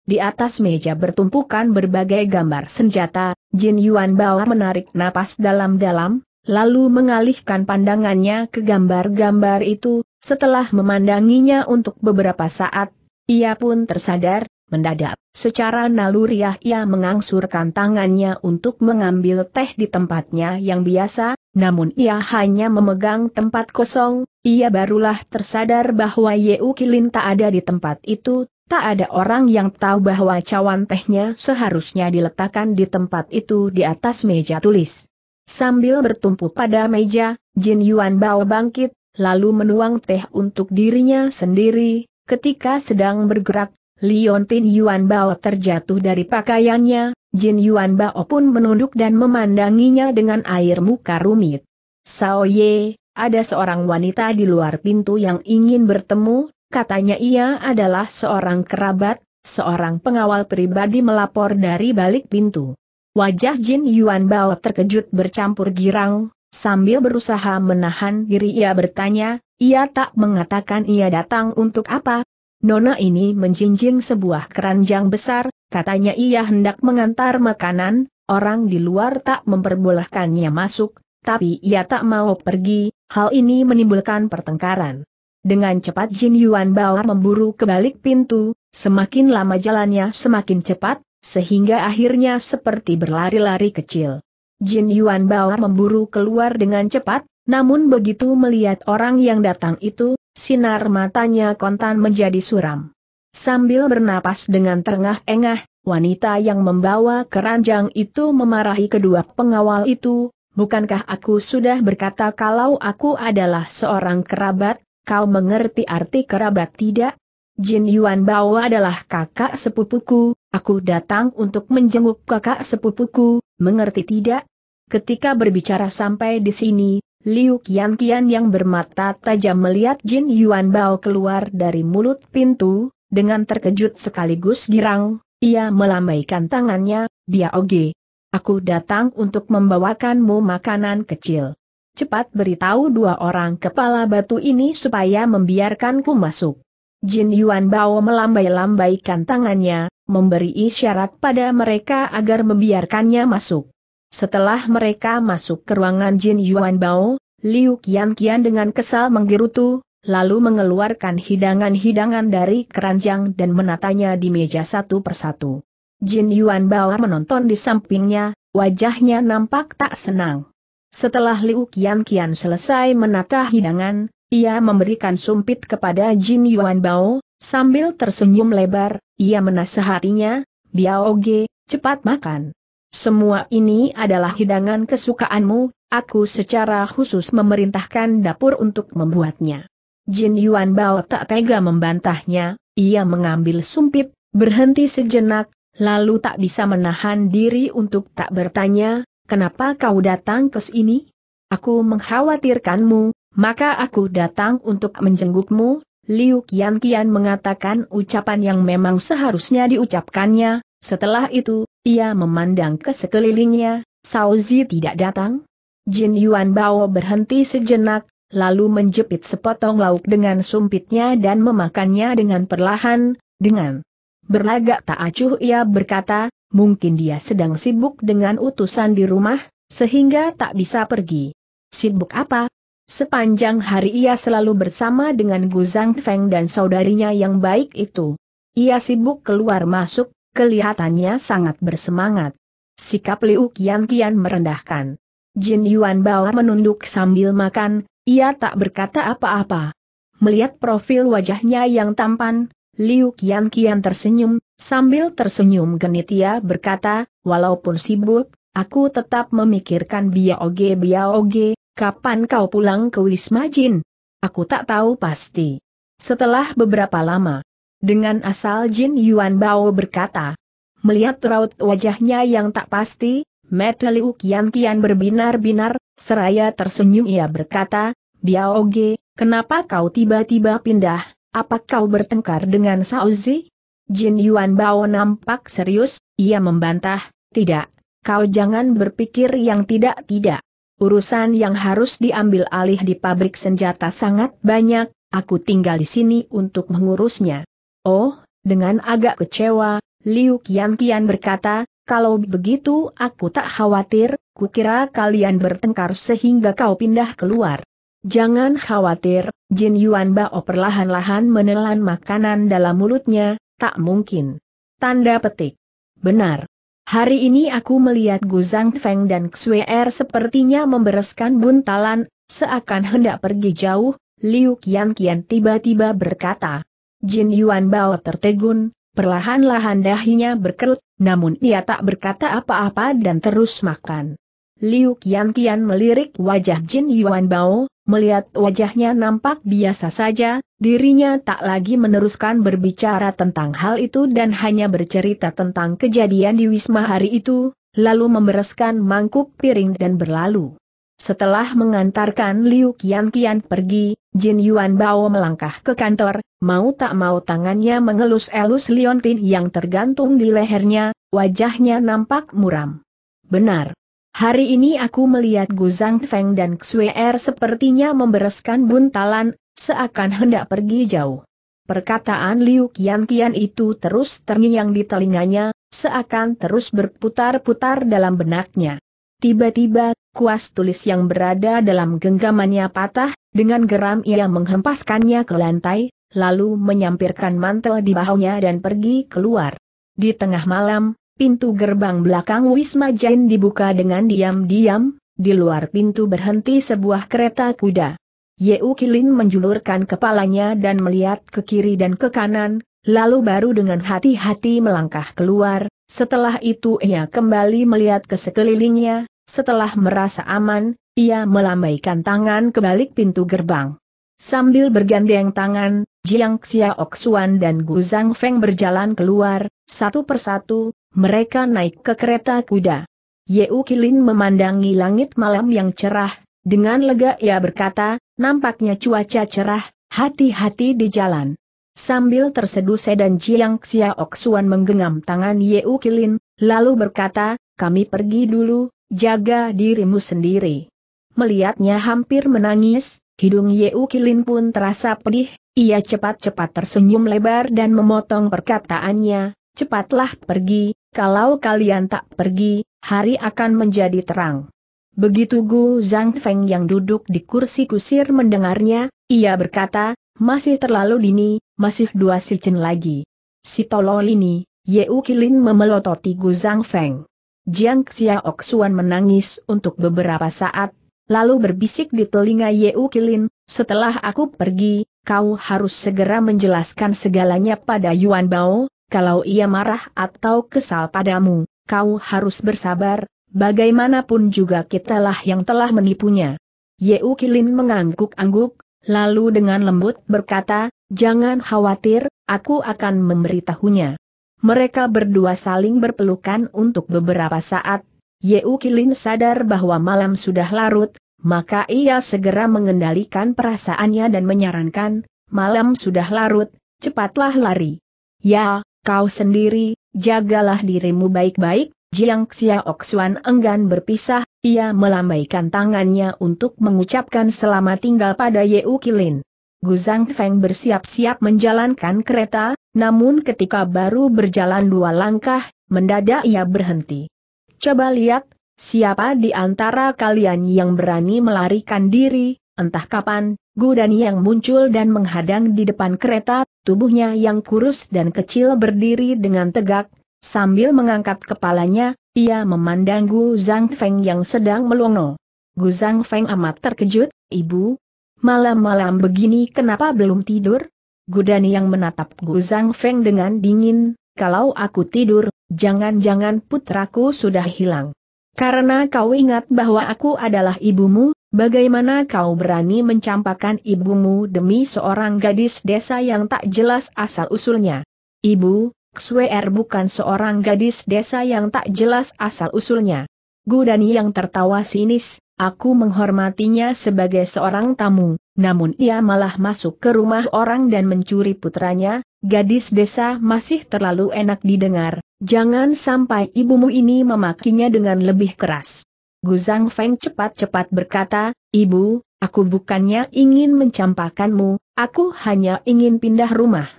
Speaker 1: Di atas meja bertumpukan berbagai gambar senjata, Jin Yuan Bao menarik napas dalam-dalam, lalu mengalihkan pandangannya ke gambar-gambar itu, setelah memandanginya untuk beberapa saat, ia pun tersadar, Mendadak, secara naluriah ia mengangsurkan tangannya untuk mengambil teh di tempatnya yang biasa, namun ia hanya memegang tempat kosong, ia barulah tersadar bahwa Yeu Kilin tak ada di tempat itu, tak ada orang yang tahu bahwa cawan tehnya seharusnya diletakkan di tempat itu di atas meja tulis. Sambil bertumpu pada meja, Jin Yuan Bao bangkit, lalu menuang teh untuk dirinya sendiri, Ketika sedang bergerak, Liontin Tin Yuan Bao terjatuh dari pakaiannya, Jin Yuan Bao pun menunduk dan memandanginya dengan air muka rumit. Sao Ye, ada seorang wanita di luar pintu yang ingin bertemu, katanya ia adalah seorang kerabat, seorang pengawal pribadi melapor dari balik pintu. Wajah Jin Yuan Bao terkejut bercampur girang, sambil berusaha menahan diri ia bertanya, ia tak mengatakan ia datang untuk apa, Nona ini menjinjing sebuah keranjang besar, katanya ia hendak mengantar makanan, orang di luar tak memperbolehkannya masuk, tapi ia tak mau pergi, hal ini menimbulkan pertengkaran. Dengan cepat Jin Yuan Bao memburu ke pintu, semakin lama jalannya semakin cepat, sehingga akhirnya seperti berlari-lari kecil. Jin Yuan Bao memburu keluar dengan cepat, namun begitu melihat orang yang datang itu, sinar matanya kontan menjadi suram. Sambil bernapas dengan terengah-engah, wanita yang membawa keranjang itu memarahi kedua pengawal itu, bukankah aku sudah berkata kalau aku adalah seorang kerabat, kau mengerti arti kerabat tidak? Jin Yuan Bao adalah kakak sepupuku, aku datang untuk menjenguk kakak sepupuku, mengerti tidak? Ketika berbicara sampai di sini, Liu Qian Qian yang bermata tajam melihat Jin Yuan Bao keluar dari mulut pintu, dengan terkejut sekaligus girang, ia melambaikan tangannya, dia oge. Aku datang untuk membawakanmu makanan kecil. Cepat beritahu dua orang kepala batu ini supaya membiarkanku masuk. Jin Yuan Bao melambai-lambaikan tangannya, memberi isyarat pada mereka agar membiarkannya masuk. Setelah mereka masuk ke ruangan Jin Yuan Bao, Liu Qian Qian dengan kesal menggerutu, lalu mengeluarkan hidangan-hidangan dari keranjang dan menatanya di meja satu persatu. Jin Yuan Bao menonton di sampingnya, wajahnya nampak tak senang. Setelah Liu Qian Qian selesai menata hidangan, ia memberikan sumpit kepada Jin Yuan Bao, sambil tersenyum lebar, ia menasehatinya, Biao Ge, cepat makan semua ini adalah hidangan kesukaanmu, aku secara khusus memerintahkan dapur untuk membuatnya. Jin Yuan Bao tak tega membantahnya, ia mengambil sumpit, berhenti sejenak, lalu tak bisa menahan diri untuk tak bertanya, kenapa kau datang ke sini? Aku mengkhawatirkanmu, maka aku datang untuk menjengukmu, Liu Qian Qian mengatakan ucapan yang memang seharusnya diucapkannya, setelah itu, ia memandang ke sekelilingnya, Sauzi tidak datang. Jin Yuan Bao berhenti sejenak, lalu menjepit sepotong lauk dengan sumpitnya dan memakannya dengan perlahan, dengan berlagak tak acuh ia berkata, mungkin dia sedang sibuk dengan utusan di rumah, sehingga tak bisa pergi. Sibuk apa? Sepanjang hari ia selalu bersama dengan Gu Zhang Feng dan saudarinya yang baik itu. Ia sibuk keluar masuk, Kelihatannya sangat bersemangat. Sikap Liu kian-kian merendahkan. Jin Yuan Bao menunduk sambil makan, ia tak berkata apa-apa. Melihat profil wajahnya yang tampan, Liu kian-kian tersenyum, sambil tersenyum genit ia berkata, walaupun sibuk, aku tetap memikirkan Biaoge Biaoge, kapan kau pulang ke Wisma Jin? Aku tak tahu pasti. Setelah beberapa lama, dengan asal Jin Yuan Bao berkata. Melihat raut wajahnya yang tak pasti, mata Liu Kian Kian berbinar-binar, seraya tersenyum ia berkata, Biao Ge, kenapa kau tiba-tiba pindah, apa kau bertengkar dengan Zi? Jin Yuan Bao nampak serius, ia membantah, tidak, kau jangan berpikir yang tidak-tidak. Urusan yang harus diambil alih di pabrik senjata sangat banyak, aku tinggal di sini untuk mengurusnya. Oh, dengan agak kecewa, Liu Qian berkata, kalau begitu aku tak khawatir, kukira kalian bertengkar sehingga kau pindah keluar. Jangan khawatir, Jin Yuan Bao perlahan-lahan menelan makanan dalam mulutnya, tak mungkin. Tanda petik. Benar. Hari ini aku melihat Gu Zhang Feng dan Er sepertinya membereskan buntalan, seakan hendak pergi jauh, Liu Qian tiba-tiba berkata. Jin Yuan Bao tertegun, perlahan-lahan dahinya berkerut, namun ia tak berkata apa-apa dan terus makan. Liu Qian Qian melirik wajah Jin Yuan Bao, melihat wajahnya nampak biasa saja, dirinya tak lagi meneruskan berbicara tentang hal itu dan hanya bercerita tentang kejadian di Wisma hari itu, lalu membereskan mangkuk piring dan berlalu. Setelah mengantarkan Liu Qian Qian pergi, Jin Yuan Bao melangkah ke kantor, mau tak mau tangannya mengelus-elus liontin yang tergantung di lehernya, wajahnya nampak muram. Benar. Hari ini aku melihat Gu Zhang Feng dan Er sepertinya membereskan buntalan, seakan hendak pergi jauh. Perkataan Liu Qian itu terus terngiang di telinganya, seakan terus berputar-putar dalam benaknya. Tiba-tiba, kuas tulis yang berada dalam genggamannya patah, dengan geram ia menghempaskannya ke lantai, lalu menyampirkan mantel di bahunya dan pergi keluar. Di tengah malam, pintu gerbang belakang Wisma Jain dibuka dengan diam-diam, di luar pintu berhenti sebuah kereta kuda. Yeu Kilin menjulurkan kepalanya dan melihat ke kiri dan ke kanan, lalu baru dengan hati-hati melangkah keluar, setelah itu ia kembali melihat ke sekelilingnya, setelah merasa aman, ia melambaikan tangan ke balik pintu gerbang. Sambil bergandeng tangan, Jiang Xiaoxuan dan Gu Zhang Feng berjalan keluar, satu persatu, mereka naik ke kereta kuda. Ye Qilin memandangi langit malam yang cerah, dengan lega ia berkata, nampaknya cuaca cerah, hati-hati di jalan. Sambil terseduh dan Jiang Xiaoxuan menggenggam tangan Ye Qilin, lalu berkata, kami pergi dulu, Jaga dirimu sendiri. Melihatnya hampir menangis, hidung Yeu Kilin pun terasa pedih, ia cepat-cepat tersenyum lebar dan memotong perkataannya, cepatlah pergi, kalau kalian tak pergi, hari akan menjadi terang. Begitu Gu Zhang Feng yang duduk di kursi kusir mendengarnya, ia berkata, masih terlalu dini, masih dua Chen lagi. Si tolol ini, Yeu Kilin memelototi Gu Zhang Feng. Jiang Xiaoxuan menangis untuk beberapa saat, lalu berbisik di telinga Yeu Kilin, setelah aku pergi, kau harus segera menjelaskan segalanya pada Yuan Bao, kalau ia marah atau kesal padamu, kau harus bersabar, bagaimanapun juga kitalah yang telah menipunya. Yeu Kilin mengangguk-angguk, lalu dengan lembut berkata, jangan khawatir, aku akan memberitahunya. Mereka berdua saling berpelukan untuk beberapa saat. Yeu Kilin sadar bahwa malam sudah larut, maka ia segera mengendalikan perasaannya dan menyarankan, malam sudah larut, cepatlah lari. Ya, kau sendiri, jagalah dirimu baik-baik, Jiang Xiaoxuan enggan berpisah, ia melambaikan tangannya untuk mengucapkan selamat tinggal pada Yeu Kilin. Guzang Feng bersiap-siap menjalankan kereta, namun ketika baru berjalan dua langkah, mendadak ia berhenti. Coba lihat, siapa di antara kalian yang berani melarikan diri, entah kapan, Gudani yang muncul dan menghadang di depan kereta, tubuhnya yang kurus dan kecil berdiri dengan tegak, sambil mengangkat kepalanya, ia memandang Gu Zhang Feng yang sedang melongo. Gu Zhang Feng amat terkejut, ibu, malam-malam begini kenapa belum tidur? Gudani yang menatap Gu Zhang Feng dengan dingin, kalau aku tidur, jangan-jangan putraku sudah hilang. Karena kau ingat bahwa aku adalah ibumu, bagaimana kau berani mencampakkan ibumu demi seorang gadis desa yang tak jelas asal-usulnya? Ibu, Xuer er bukan seorang gadis desa yang tak jelas asal-usulnya. Gudani yang tertawa sinis, aku menghormatinya sebagai seorang tamu, namun ia malah masuk ke rumah orang dan mencuri putranya, gadis desa masih terlalu enak didengar, jangan sampai ibumu ini memakinya dengan lebih keras. Guzang Feng cepat-cepat berkata, Ibu, aku bukannya ingin mencampakanmu, aku hanya ingin pindah rumah.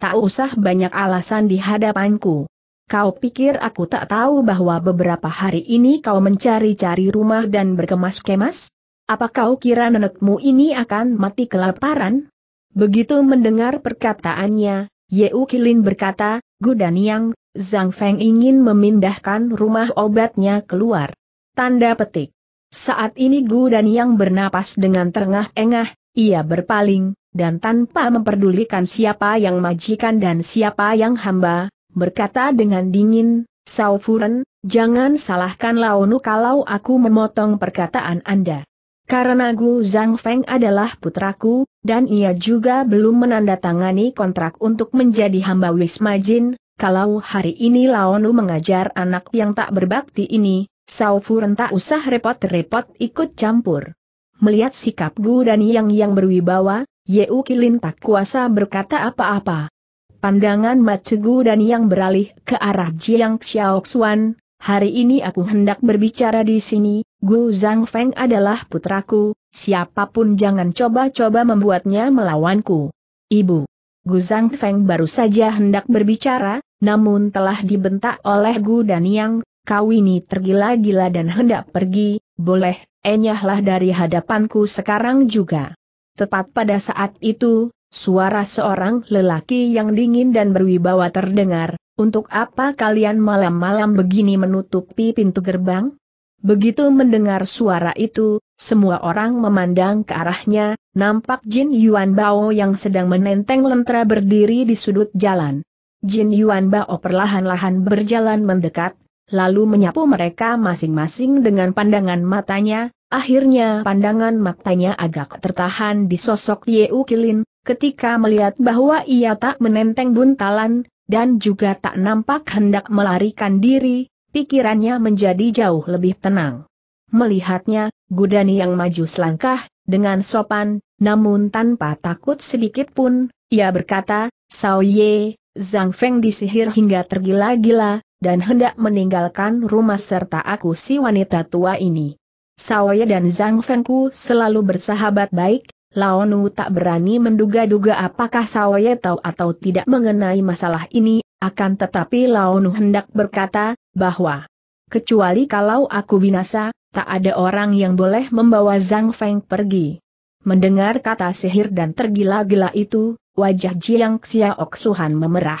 Speaker 1: Tak usah banyak alasan di hadapanku. Kau pikir aku tak tahu bahwa beberapa hari ini kau mencari-cari rumah dan berkemas-kemas? Apa kau kira nenekmu ini akan mati kelaparan? Begitu mendengar perkataannya, Yeu Kilin berkata, Gudaniang, Zhang Feng ingin memindahkan rumah obatnya keluar. Tanda petik. Saat ini Gudaniang bernapas dengan terengah-engah, ia berpaling, dan tanpa memperdulikan siapa yang majikan dan siapa yang hamba, berkata dengan dingin, Saufuren, jangan salahkan Laonu kalau aku memotong perkataan Anda. Karena Gu Zhang Feng adalah putraku, dan ia juga belum menandatangani kontrak untuk menjadi hamba Wisma Jin, kalau hari ini Laonu mengajar anak yang tak berbakti ini, Sao Fu tak usah repot-repot ikut campur. Melihat sikap Gu dan Yang yang berwibawa, Yeu Kilin tak kuasa berkata apa-apa. Pandangan Matsu Gu dan Yang beralih ke arah Jiang Xiaoxuan, hari ini aku hendak berbicara di sini, Gu Zhang Feng adalah putraku, siapapun jangan coba-coba membuatnya melawanku. Ibu. Gu Zhang Feng baru saja hendak berbicara, namun telah dibentak oleh Gu Daniang, kau ini tergila-gila dan hendak pergi, boleh, enyahlah dari hadapanku sekarang juga. Tepat pada saat itu, suara seorang lelaki yang dingin dan berwibawa terdengar, untuk apa kalian malam-malam begini menutupi pintu gerbang? Begitu mendengar suara itu, semua orang memandang ke arahnya, nampak Jin Yuan Bao yang sedang menenteng lentera berdiri di sudut jalan. Jin Yuan Bao perlahan-lahan berjalan mendekat, lalu menyapu mereka masing-masing dengan pandangan matanya, akhirnya pandangan matanya agak tertahan di sosok U Kilin, ketika melihat bahwa ia tak menenteng buntalan, dan juga tak nampak hendak melarikan diri, pikirannya menjadi jauh lebih tenang. Melihatnya, Gudani yang maju selangkah, dengan sopan, namun tanpa takut sedikit pun, ia berkata, Sao Ye, Zhang Feng disihir hingga tergila-gila, dan hendak meninggalkan rumah serta aku si wanita tua ini. Sao Ye dan Zhang Fengku selalu bersahabat baik, Laonu tak berani menduga-duga apakah Sao Ye tahu atau tidak mengenai masalah ini, akan tetapi Launu hendak berkata, bahwa kecuali kalau aku binasa, tak ada orang yang boleh membawa Zhang Feng pergi. Mendengar kata sihir dan tergila-gila itu, wajah Jiang Xiaoksuhan memerah.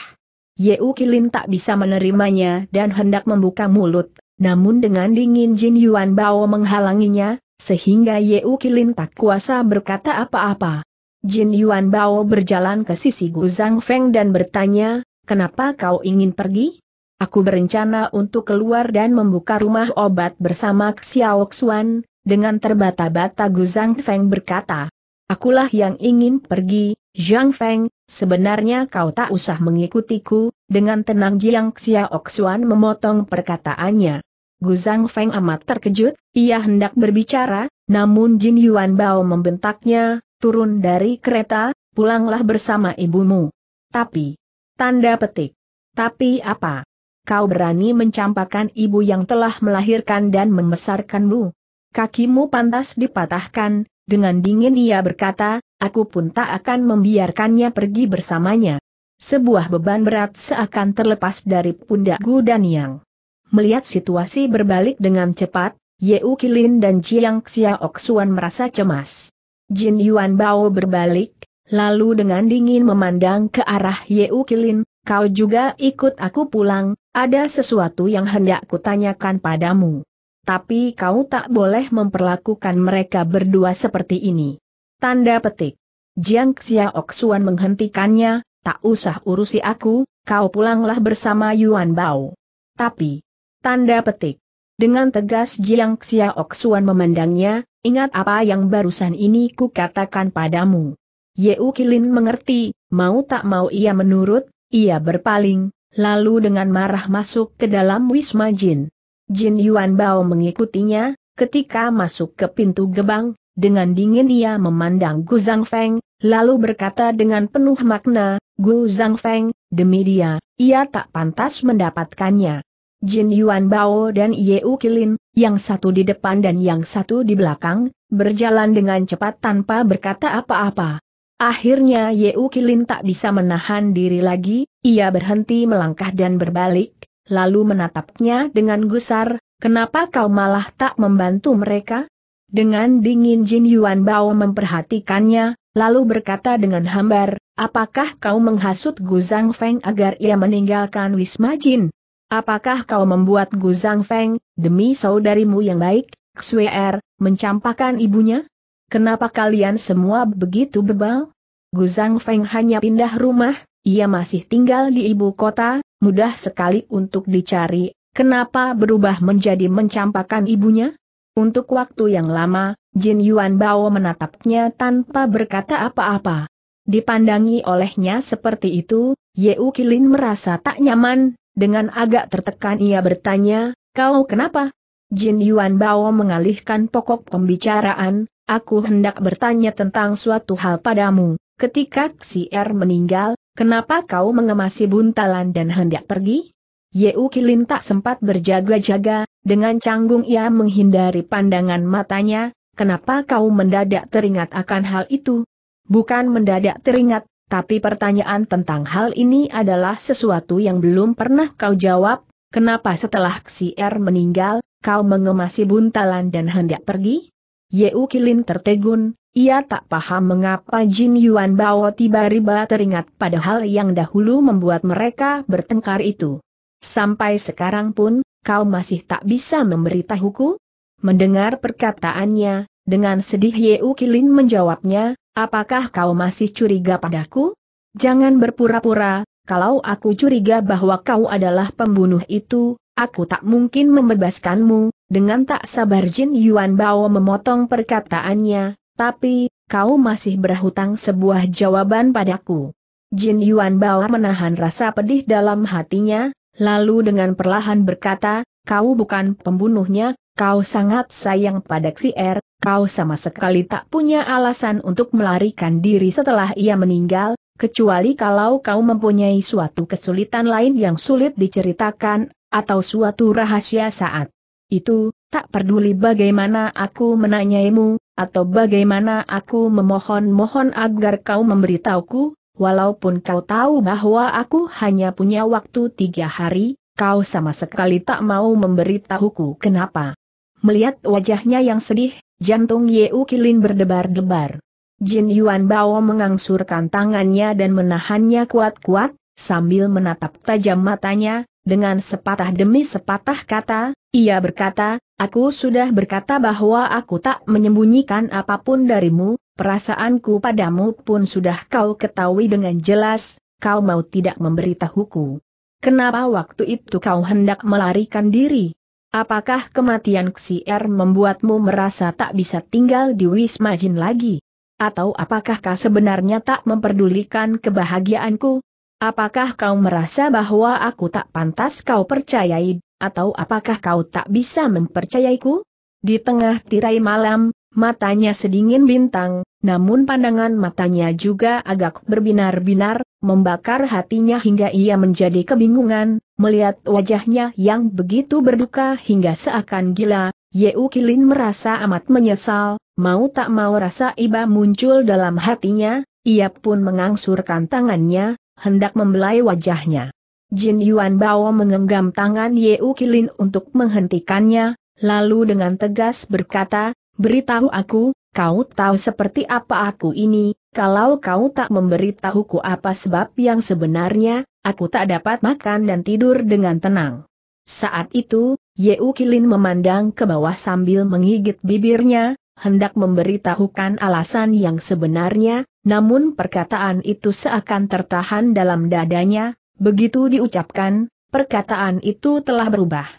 Speaker 1: u Kilin tak bisa menerimanya dan hendak membuka mulut, namun dengan dingin Jin Yuan Bao menghalanginya, sehingga u Kilin tak kuasa berkata apa-apa. Jin Yuan Bao berjalan ke sisi Gu Zhang Feng dan bertanya, Kenapa kau ingin pergi? Aku berencana untuk keluar dan membuka rumah obat bersama Xiao Xuan, dengan terbata-bata Guzang Feng berkata. Akulah yang ingin pergi, Zhang Feng, sebenarnya kau tak usah mengikutiku, dengan tenang Jiang Xiao Xuan memotong perkataannya. Gu Zhang Feng amat terkejut, ia hendak berbicara, namun Jin Yuan Bao membentaknya, turun dari kereta, pulanglah bersama ibumu. Tapi, Tanda petik. Tapi apa? Kau berani mencampakkan ibu yang telah melahirkan dan membesarkanmu? Kakimu pantas dipatahkan, dengan dingin ia berkata, aku pun tak akan membiarkannya pergi bersamanya. Sebuah beban berat seakan terlepas dari pundakku dan yang. Melihat situasi berbalik dengan cepat, Yeu Kilin dan Jiang Xiaoxuan merasa cemas. Jin Yuan Bao berbalik, lalu dengan dingin memandang ke arah Yeu Kilin, kau juga ikut aku pulang, ada sesuatu yang hendak kutanyakan padamu. Tapi kau tak boleh memperlakukan mereka berdua seperti ini. Tanda petik. Jiang Xiaoxuan menghentikannya, tak usah urusi aku, kau pulanglah bersama Yuan Bao. Tapi, tanda petik. Dengan tegas Jiang Xiaoxuan memandangnya, ingat apa yang barusan ini ku katakan padamu. Yeu Kilin mengerti, mau tak mau ia menurut, ia berpaling, lalu dengan marah masuk ke dalam Wisma Jin. Jin Yuan Bao mengikutinya, ketika masuk ke pintu gebang, dengan dingin ia memandang Gu Zhang Feng, lalu berkata dengan penuh makna, Gu Zhang Feng, demi dia, ia tak pantas mendapatkannya. Jin Yuan Bao dan Yeu Kilin, yang satu di depan dan yang satu di belakang, berjalan dengan cepat tanpa berkata apa-apa. Akhirnya Yeu Kilin tak bisa menahan diri lagi, ia berhenti melangkah dan berbalik, lalu menatapnya dengan gusar, kenapa kau malah tak membantu mereka? Dengan dingin Jin Yuan Bao memperhatikannya, lalu berkata dengan hambar, apakah kau menghasut Gu Zhang Feng agar ia meninggalkan Wisma Jin? Apakah kau membuat Gu Zhang Feng, demi saudarimu yang baik, Xuer, er, mencampakkan ibunya? Kenapa kalian semua begitu bebal? Guzang Feng hanya pindah rumah, ia masih tinggal di ibu kota, mudah sekali untuk dicari, kenapa berubah menjadi mencampakkan ibunya? Untuk waktu yang lama, Jin Yuan Bao menatapnya tanpa berkata apa-apa. Dipandangi olehnya seperti itu, Yeu Kilin merasa tak nyaman, dengan agak tertekan ia bertanya, kau kenapa? Jin Yuan Bao mengalihkan pokok pembicaraan, aku hendak bertanya tentang suatu hal padamu. Ketika si R er meninggal, kenapa kau mengemasi buntalan dan hendak pergi? Yeu Kilin tak sempat berjaga-jaga, dengan canggung ia menghindari pandangan matanya, kenapa kau mendadak teringat akan hal itu? Bukan mendadak teringat, tapi pertanyaan tentang hal ini adalah sesuatu yang belum pernah kau jawab, kenapa setelah si R er meninggal, kau mengemasi buntalan dan hendak pergi? Yeu Kilin tertegun, ia tak paham mengapa Jin Yuan Bao tiba-tiba teringat pada hal yang dahulu membuat mereka bertengkar itu. Sampai sekarang pun, kau masih tak bisa memberitahuku? Mendengar perkataannya, dengan sedih Yeu Kilin menjawabnya, apakah kau masih curiga padaku? Jangan berpura-pura, kalau aku curiga bahwa kau adalah pembunuh itu, aku tak mungkin membebaskanmu, dengan tak sabar Jin Yuan Bao memotong perkataannya, tapi, kau masih berhutang sebuah jawaban padaku. Jin Yuan Bao menahan rasa pedih dalam hatinya, lalu dengan perlahan berkata, kau bukan pembunuhnya, kau sangat sayang pada si Er, kau sama sekali tak punya alasan untuk melarikan diri setelah ia meninggal, kecuali kalau kau mempunyai suatu kesulitan lain yang sulit diceritakan, atau suatu rahasia saat itu, tak peduli bagaimana aku menanyaimu, atau bagaimana aku memohon-mohon agar kau memberitahuku, walaupun kau tahu bahwa aku hanya punya waktu tiga hari, kau sama sekali tak mau memberitahuku kenapa. Melihat wajahnya yang sedih, jantung Yeu Kilin berdebar-debar. Jin Yuan Bao mengangsurkan tangannya dan menahannya kuat-kuat, sambil menatap tajam matanya, dengan sepatah demi sepatah kata, ia berkata, aku sudah berkata bahwa aku tak menyembunyikan apapun darimu, perasaanku padamu pun sudah kau ketahui dengan jelas, kau mau tidak memberitahuku. Kenapa waktu itu kau hendak melarikan diri? Apakah kematian Xier membuatmu merasa tak bisa tinggal di Wisma Jin lagi? Atau apakah kau sebenarnya tak memperdulikan kebahagiaanku? Apakah kau merasa bahwa aku tak pantas kau percayai, atau apakah kau tak bisa mempercayaiku? Di tengah tirai malam, matanya sedingin bintang, namun pandangan matanya juga agak berbinar-binar, membakar hatinya hingga ia menjadi kebingungan, melihat wajahnya yang begitu berduka hingga seakan gila, Yeu Kilin merasa amat menyesal, mau tak mau rasa iba muncul dalam hatinya, ia pun mengangsurkan tangannya, hendak membelai wajahnya. Jin Yuan Bao mengenggam tangan U Kilin untuk menghentikannya, lalu dengan tegas berkata, beritahu aku, kau tahu seperti apa aku ini, kalau kau tak memberitahuku apa sebab yang sebenarnya, aku tak dapat makan dan tidur dengan tenang. Saat itu, U Kilin memandang ke bawah sambil menggigit bibirnya, hendak memberitahukan alasan yang sebenarnya, namun perkataan itu seakan tertahan dalam dadanya, begitu diucapkan, perkataan itu telah berubah.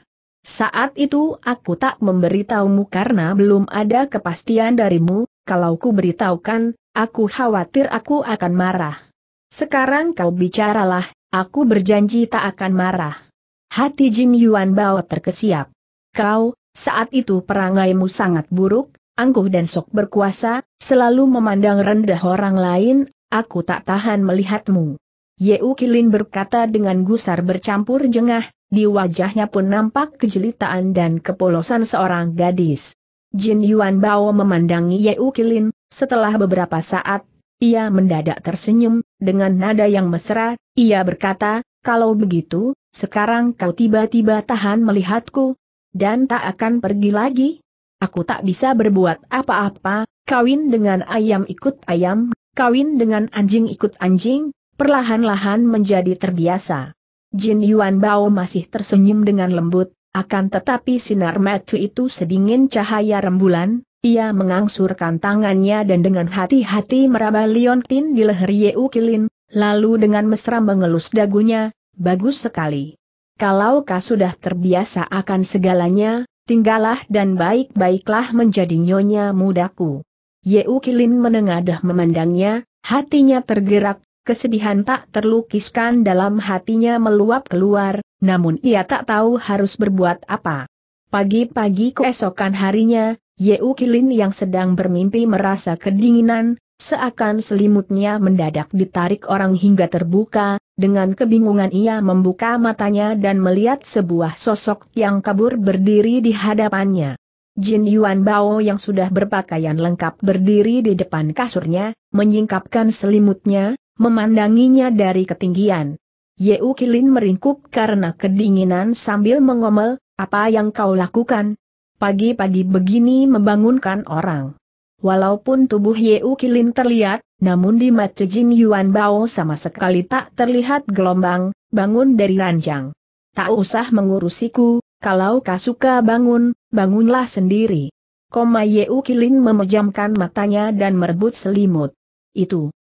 Speaker 1: Saat itu aku tak memberitahumu karena belum ada kepastian darimu, kalau ku beritahukan, aku khawatir aku akan marah. Sekarang kau bicaralah, aku berjanji tak akan marah. Hati Jin Yuan Bao terkesiap. Kau, saat itu perangaimu sangat buruk, angkuh dan sok berkuasa, selalu memandang rendah orang lain, aku tak tahan melihatmu. Yeu Kilin berkata dengan gusar bercampur jengah, di wajahnya pun nampak kejelitaan dan kepolosan seorang gadis. Jin Yuan Bao memandangi Yeu Kilin, setelah beberapa saat, ia mendadak tersenyum, dengan nada yang mesra, ia berkata, kalau begitu, sekarang kau tiba-tiba tahan melihatku, dan tak akan pergi lagi? Aku tak bisa berbuat apa-apa, kawin dengan ayam ikut ayam, kawin dengan anjing ikut anjing, perlahan-lahan menjadi terbiasa. Jin Yuan Bao masih tersenyum dengan lembut, akan tetapi sinar mata itu sedingin cahaya rembulan, ia mengangsurkan tangannya dan dengan hati-hati meraba Liontin di leher Yeu Kilin, lalu dengan mesra mengelus dagunya, bagus sekali. Kalau kau sudah terbiasa akan segalanya, Tinggallah dan baik-baiklah menjadi nyonya mudaku. Yeu Kilin menengadah memandangnya, hatinya tergerak, kesedihan tak terlukiskan dalam hatinya meluap keluar, namun ia tak tahu harus berbuat apa. Pagi-pagi keesokan harinya, Yeu Kilin yang sedang bermimpi merasa kedinginan, seakan selimutnya mendadak ditarik orang hingga terbuka, dengan kebingungan ia membuka matanya dan melihat sebuah sosok yang kabur berdiri di hadapannya. Jin Yuan Bao yang sudah berpakaian lengkap berdiri di depan kasurnya, menyingkapkan selimutnya, memandanginya dari ketinggian. Ye Kilin meringkuk karena kedinginan sambil mengomel, apa yang kau lakukan? Pagi-pagi begini membangunkan orang. Walaupun tubuh Ye Kilin terlihat namun di mata Jin Yuan Bao sama sekali tak terlihat gelombang, bangun dari ranjang. Tak usah mengurusiku, kalau kau suka bangun, bangunlah sendiri. Koma Yeu Kilin memejamkan matanya dan merebut selimut. Itu,